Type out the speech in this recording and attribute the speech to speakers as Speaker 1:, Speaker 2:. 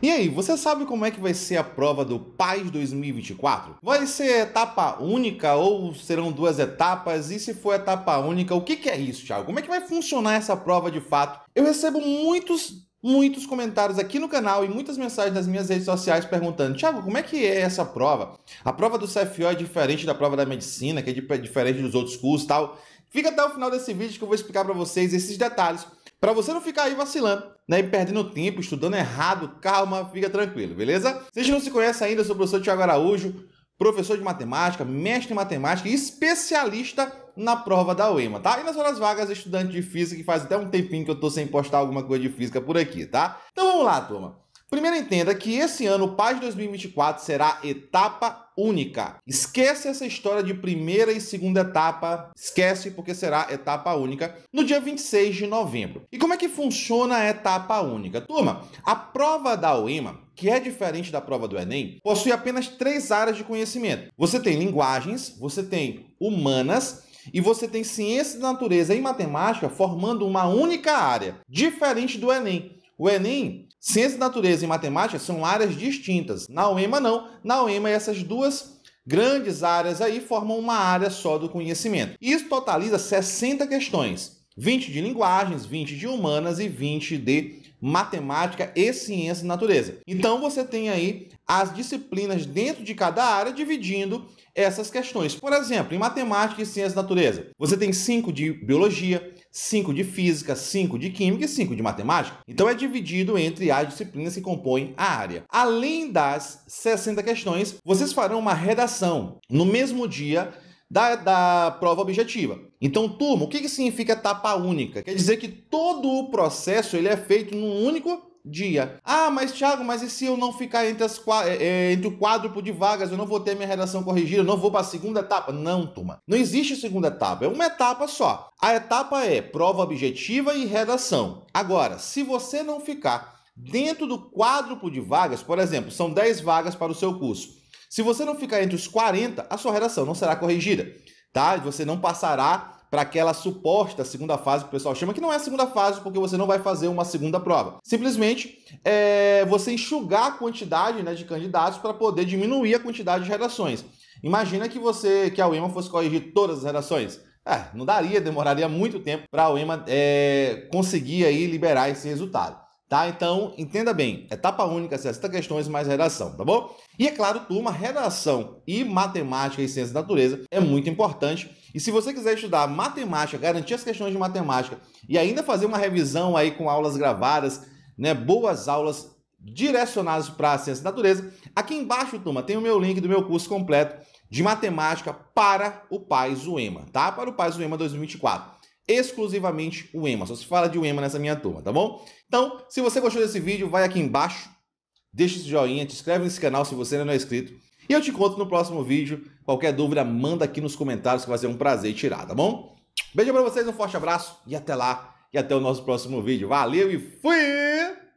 Speaker 1: E aí, você sabe como é que vai ser a prova do PAIS 2024? Vai ser etapa única ou serão duas etapas? E se for etapa única, o que, que é isso, Thiago? Como é que vai funcionar essa prova de fato? Eu recebo muitos muitos comentários aqui no canal e muitas mensagens nas minhas redes sociais perguntando: Tiago, como é que é essa prova? A prova do CFO é diferente da prova da medicina, que é diferente dos outros cursos tal. Fica até o final desse vídeo que eu vou explicar para vocês esses detalhes para você não ficar aí vacilando, né, e perdendo tempo, estudando errado, calma, fica tranquilo, beleza? Se a gente não se conhece ainda, eu sou o professor Tiago Araújo, professor de matemática, mestre em matemática e especialista na prova da UEMA, tá? E nas horas vagas, estudante de física, que faz até um tempinho que eu tô sem postar alguma coisa de física por aqui, tá? Então vamos lá, turma. Primeiro, entenda que esse ano, o PAS 2024, será etapa única. Esquece essa história de primeira e segunda etapa. Esquece, porque será etapa única no dia 26 de novembro. E como é que funciona a etapa única? Turma, a prova da UEMA que é diferente da prova do Enem, possui apenas três áreas de conhecimento. Você tem linguagens, você tem humanas e você tem ciência da natureza e matemática formando uma única área, diferente do Enem. O Enem Ciência da natureza e matemática são áreas distintas. Na UEMA, não. Na UEMA, essas duas grandes áreas aí formam uma área só do conhecimento. Isso totaliza 60 questões. 20 de linguagens, 20 de humanas e 20 de matemática e ciência e natureza. Então você tem aí as disciplinas dentro de cada área dividindo essas questões. Por exemplo, em matemática e ciência e natureza, você tem 5 de biologia, 5 de física, 5 de química e 5 de matemática. Então é dividido entre as disciplinas que compõem a área. Além das 60 questões, vocês farão uma redação no mesmo dia da, da prova objetiva. Então, turma, o que, que significa etapa única? Quer dizer que todo o processo ele é feito num único dia. Ah, mas Thiago, mas e se eu não ficar entre, as, é, entre o quádruplo de vagas, eu não vou ter minha redação corrigida, eu não vou para a segunda etapa? Não, turma. Não existe segunda etapa, é uma etapa só. A etapa é prova objetiva e redação. Agora, se você não ficar dentro do quádruplo de vagas, por exemplo, são 10 vagas para o seu curso. Se você não ficar entre os 40, a sua redação não será corrigida, tá? Você não passará para aquela suposta segunda fase que o pessoal chama, que não é a segunda fase, porque você não vai fazer uma segunda prova. Simplesmente é, você enxugar a quantidade né, de candidatos para poder diminuir a quantidade de redações. Imagina que você que a UEMA fosse corrigir todas as redações. É, não daria, demoraria muito tempo para a UEMA é, conseguir aí liberar esse resultado. Tá? Então, entenda bem, etapa única, 60 questões mais redação, tá bom? E é claro, turma, redação e matemática e ciência da natureza é muito importante. E se você quiser estudar matemática, garantir as questões de matemática e ainda fazer uma revisão aí com aulas gravadas, né, boas aulas direcionadas para a ciência da natureza, aqui embaixo, turma, tem o meu link do meu curso completo de matemática para o UEMA, tá? Para o UEMA 2024 exclusivamente o EMA. Só se fala de EMA nessa minha turma, tá bom? Então, se você gostou desse vídeo, vai aqui embaixo, deixa esse joinha, te inscreve nesse canal se você ainda não é inscrito. E eu te encontro no próximo vídeo. Qualquer dúvida, manda aqui nos comentários que vai ser um prazer tirar, tá bom? Beijo para vocês, um forte abraço e até lá. E até o nosso próximo vídeo. Valeu e fui!